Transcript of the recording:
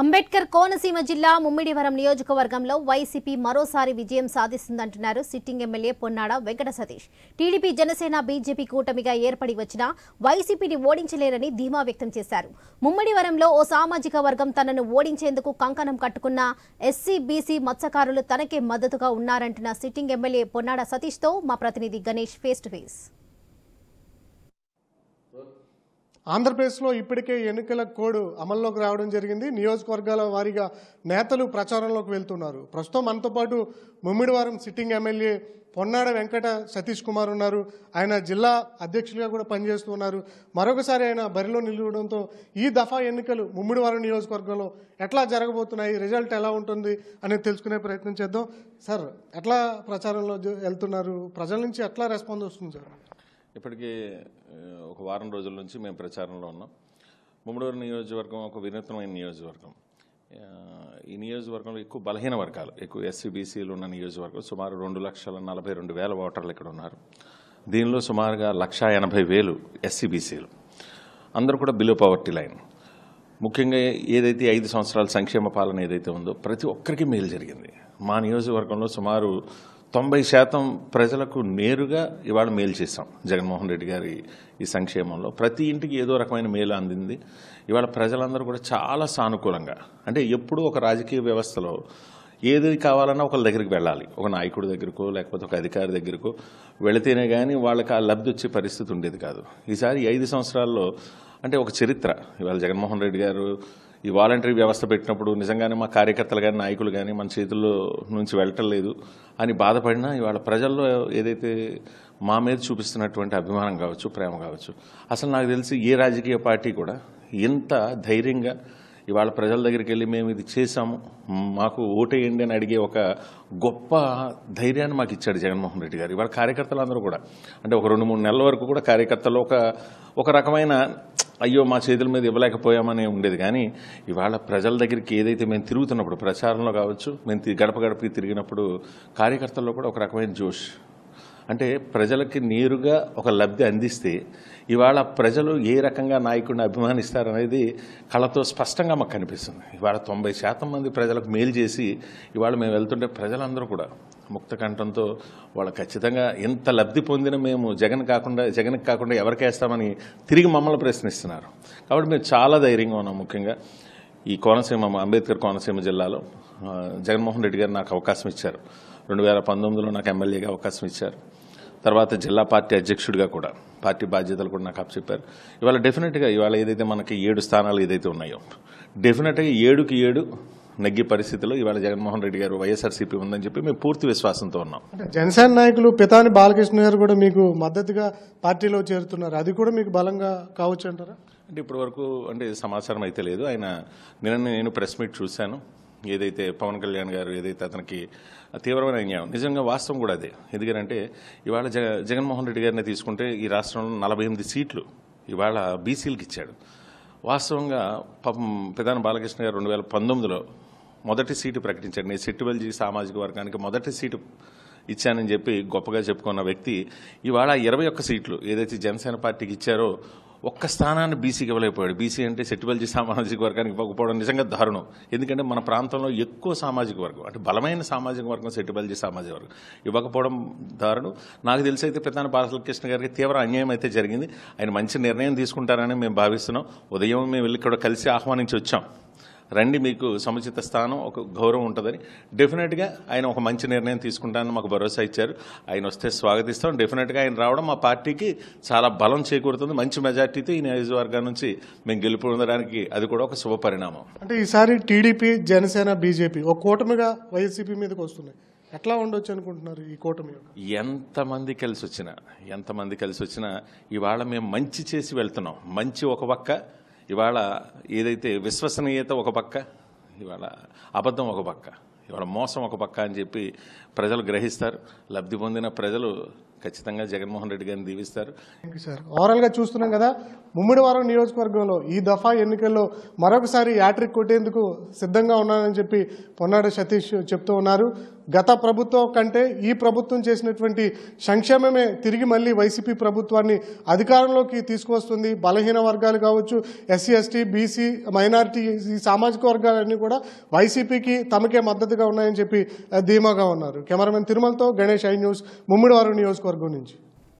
అంబేద్కర్ కోనసీమ జిల్లా ముమ్మిడివరం నియోజకవర్గంలో వైసీపీ మరోసారి విజయం సాధిస్తుందంటున్నారు sitting MLA Ponnada Venkata Satish TDP Janasena BJP కూటమిగా ఏర్పడి వచ్చిన వైసీపీని ఓడించలేరని ధీమా వ్యక్తం చేశారు ముమ్మిడివరంలో ఓ సామాజిక వర్గం తనను ఓడించేందుకు కంకణం కట్టుకున్న ఎస్సీ బీసీ మత్స్యకారులు తనకే మద్దతుగా ఉన్నారంటున్న సిట్టింగ్ ఎమ్మెల్యే పొన్నాడ సతీష్తో మా ప్రతినిధి గణేష్ ఫేస్ టు ఫేస్ ఆంధ్రప్రదేశ్లో ఇప్పటికే ఎన్నికల కోడ్ అమల్లోకి రావడం జరిగింది నియోజకవర్గాల వారీగా నేతలు ప్రచారంలోకి వెళ్తున్నారు ప్రస్తుతం మనతో పాటు ముమ్మిడివారం సిట్టింగ్ ఎమ్మెల్యే పొన్నాడ వెంకట సతీష్ కుమార్ ఉన్నారు ఆయన జిల్లా అధ్యక్షులుగా కూడా పనిచేస్తున్నారు మరొకసారి ఆయన బరిలో నిలవడంతో ఈ దఫా ఎన్నికలు ముమ్మిడివారం నియోజకవర్గంలో ఎట్లా జరగబోతున్నాయి రిజల్ట్ ఎలా ఉంటుంది అనేది తెలుసుకునే ప్రయత్నం చేద్దాం సార్ ఎట్లా ప్రచారంలో వెళ్తున్నారు ప్రజల నుంచి ఎట్లా రెస్పాన్స్ వస్తుంది సార్ ఇప్పటికీ ఒక వారం రోజుల నుంచి మేము ప్రచారంలో ఉన్నాం ముమ్మడూరు నియోజకవర్గం ఒక వినూత్నమైన నియోజకవర్గం ఈ నియోజకవర్గంలో ఎక్కువ బలహీన వర్గాలు ఎక్కువ ఎస్సీబీసీలు ఉన్న నియోజకవర్గం సుమారు రెండు లక్షల నలభై రెండు వేల ఓటర్లు ఇక్కడ ఉన్నారు దీనిలో సుమారుగా లక్ష ఎనభై వేలు ఎస్సీబీసీలు అందరూ కూడా బిలో పవర్టీ లైన్ ముఖ్యంగా ఏదైతే ఐదు సంవత్సరాల సంక్షేమ పాలన ఏదైతే ఉందో ప్రతి ఒక్కరికి మేలు జరిగింది మా నియోజకవర్గంలో సుమారు తొంభై శాతం ప్రజలకు నేరుగా ఇవాళ మేలు చేశాం జగన్మోహన్ రెడ్డి గారి ఈ సంక్షేమంలో ప్రతి ఇంటికి ఏదో రకమైన మేలు అందింది ఇవాళ ప్రజలందరూ కూడా చాలా సానుకూలంగా అంటే ఎప్పుడూ ఒక రాజకీయ వ్యవస్థలో ఏది కావాలన్నా ఒకళ్ళ దగ్గరికి వెళ్ళాలి ఒక నాయకుడి దగ్గరకో లేకపోతే ఒక అధికారి దగ్గరకో వెళితేనే కానీ వాళ్ళకి ఆ లబ్ధి వచ్చే పరిస్థితి ఉండేది కాదు ఈసారి ఐదు సంవత్సరాల్లో అంటే ఒక చరిత్ర ఇవాళ జగన్మోహన్ రెడ్డి గారు ఈ వాలంటరీ వ్యవస్థ పెట్టినప్పుడు నిజంగానే మా కార్యకర్తలు కానీ నాయకులు కానీ మన చేతుల్లో నుంచి వెళ్ళటం లేదు అని బాధపడినా ఇవాళ ప్రజల్లో ఏదైతే మా మీద చూపిస్తున్నటువంటి అభిమానం కావచ్చు ప్రేమ కావచ్చు అసలు నాకు తెలిసి ఏ రాజకీయ పార్టీ కూడా ఇంత ధైర్యంగా ఇవాళ ప్రజల దగ్గరికి వెళ్ళి మేము ఇది చేసాము మాకు ఓటేయండి అని అడిగే ఒక గొప్ప ధైర్యాన్ని మాకు ఇచ్చాడు జగన్మోహన్ రెడ్డి గారు ఇవాళ కార్యకర్తలందరూ కూడా అంటే ఒక రెండు మూడు నెలల వరకు కూడా కార్యకర్తలు ఒక ఒక రకమైన అయ్యో మా చేతుల మీద ఇవ్వలేకపోయామని ఉండేది కానీ ఇవాళ ప్రజల దగ్గరికి ఏదైతే మేము తిరుగుతున్నప్పుడు ప్రచారంలో కావచ్చు మేము గడప గడపకి తిరిగినప్పుడు కార్యకర్తల్లో కూడా ఒక రకమైన జోష్ అంటే ప్రజలకి నేరుగా ఒక లబ్ధి అందిస్తే ఇవాళ ప్రజలు ఏ రకంగా నాయకుడిని అభిమానిస్తారనేది కళతో స్పష్టంగా మాకు కనిపిస్తుంది ఇవాళ తొంభై శాతం మంది ప్రజలకు మేలు చేసి ఇవాళ మేము వెళ్తుంటే ప్రజలందరూ కూడా ముక్త కంఠంతో వాళ్ళు ఖచ్చితంగా ఎంత లబ్ధి పొందిన మేము జగన్ కాకుండా జగన్కి కాకుండా ఎవరికేస్తామని తిరిగి మమ్మల్ని ప్రశ్నిస్తున్నారు కాబట్టి మేము చాలా ధైర్యంగా ఉన్నాం ముఖ్యంగా ఈ కోనసీమ అంబేద్కర్ కోనసీమ జిల్లాలో జగన్మోహన్ రెడ్డి గారు నాకు అవకాశం ఇచ్చారు రెండు వేల పంతొమ్మిదిలో నాకు ఎమ్మెల్యేగా అవకాశం ఇచ్చారు తర్వాత జిల్లా పార్టీ అధ్యక్షుడిగా కూడా పార్టీ బాధ్యతలు కూడా నాకు అప్పచెప్పారు ఇవాళ డెఫినెట్గా ఇవాళ ఏదైతే మనకి ఏడు స్థానాలు ఏదైతే ఉన్నాయో డెఫినెట్గా ఏడుకి ఏడు నగ్గి పరిస్థితిలో ఇవాళ జగన్మోహన్ రెడ్డి గారు వైఎస్ఆర్సీపీ ఉందని చెప్పి మేము పూర్తి విశ్వాసంతో ఉన్నాం జనసేన నాయకులు పితాని బాలకృష్ణ గారు కూడా మీకు మద్దతుగా పార్టీలో చేరుతున్నారు అది కూడా మీకు బలంగా కావచ్చు అంటారా అంటే ఇప్పటి వరకు అంటే సమాచారం అయితే లేదు ఆయన నిన్న నేను ప్రెస్ మీట్ చూశాను ఏదైతే పవన్ కళ్యాణ్ గారు ఏదైతే అతనికి తీవ్రమైన అన్యాయం నిజంగా వాస్తవం కూడా అదే ఎందుకంటే ఇవాళ జగ జగన్మోహన్ రెడ్డి గారిని తీసుకుంటే ఈ రాష్ట్రంలో నలభై ఎనిమిది సీట్లు ఇవాళ బీసీలకు ఇచ్చాడు వాస్తవంగా పాపం ప్రధాని బాలకృష్ణ గారు రెండు వేల పంతొమ్మిదిలో మొదటి సీటు ప్రకటించాడు నేను సెట్టుబల్జీ సామాజిక వర్గానికి మొదటి సీటు ఇచ్చానని చెప్పి గొప్పగా చెప్పుకున్న వ్యక్తి ఇవాళ ఇరవై ఒక్క సీట్లు ఏదైతే జనసేన పార్టీకి ఇచ్చారో ఒక్క స్థానాన్ని బీసీకి ఇవ్వలేకపోయాడు బీసీ అంటే సెట్టిబల్జీ సామాజిక వర్గానికి ఇవ్వకపోవడం నిజంగా దారుణం ఎందుకంటే మన ప్రాంతంలో ఎక్కువ సామాజిక వర్గం అంటే బలమైన సామాజిక వర్గం సెట్టిబల్జీ సామాజిక వర్గం ఇవ్వకపోవడం దారుణం నాకు తెలిసి అయితే ప్రధాని బాలకృష్ణ గారికి తీవ్ర అన్యాయం అయితే జరిగింది ఆయన మంచి నిర్ణయం తీసుకుంటారని మేము భావిస్తున్నాం ఉదయం మేము వెళ్ళి ఇక్కడ కలిసి ఆహ్వానించి వచ్చాం రండి మీకు సముచిత స్థానం ఒక గౌరవం ఉంటుందని డెఫినెట్గా ఆయన ఒక మంచి నిర్ణయం తీసుకుంటానని మాకు భరోసా ఇచ్చారు ఆయన వస్తే స్వాగతిస్తాం డెఫినెట్గా ఆయన రావడం మా పార్టీకి చాలా బలం చేకూరుతుంది మంచి మెజార్టీతో ఈ నియోజకవర్గం నుంచి మేము గెలుపొందడానికి అది కూడా ఒక శుభ పరిణామం అంటే ఈసారి టీడీపీ జనసేన బీజేపీ ఒక కూటమిగా వైసీపీ మీదకి వస్తున్నాయి ఎట్లా ఉండొచ్చు అనుకుంటున్నారు ఈ కూటమి ఎంతమంది కలిసి వచ్చినా ఎంతమంది కలిసి వచ్చినా ఇవాళ మేము మంచి చేసి వెళ్తున్నాం మంచి ఒక పక్క ఇవాళ ఏదైతే విశ్వసనీయత ఒక పక్క ఇవాళ అబద్ధం ఒక పక్క ఇవాళ మోసం ఒక పక్క అని చెప్పి ప్రజలు గ్రహిస్తారు లబ్ధి పొందిన ప్రజలు ఖచ్చితంగా జగన్మోహన్ రెడ్డి గారిని దీవిస్తారు సార్ ఓవరాల్గా చూస్తున్నాం కదా ముమ్మిడివారం నియోజకవర్గంలో ఈ దఫా ఎన్నికల్లో మరొకసారి యాట్రిక్ కొట్టేందుకు సిద్ధంగా ఉన్నానని చెప్పి పొన్నాడ సతీష్ చెప్తూ ఉన్నారు గత ప్రభుత్వం కంటే ఈ ప్రభుత్వం చేసినటువంటి సంక్షేమమే తిరిగి మళ్ళీ వైసీపీ ప్రభుత్వాన్ని అధికారంలోకి తీసుకువస్తుంది బలహీన వర్గాలు కావచ్చు ఎస్సీ ఎస్టీ బీసీ మైనార్టీ ఈ సామాజిక వర్గాలన్నీ కూడా వైసీపీకి తమకే మద్దతుగా ఉన్నాయని చెప్పి ధీమాగా ఉన్నారు కెమెరామెన్ తిరుమలతో గణేష్ ఐ న్యూస్ ముమ్మిడివారు నియోజకవర్గం నుంచి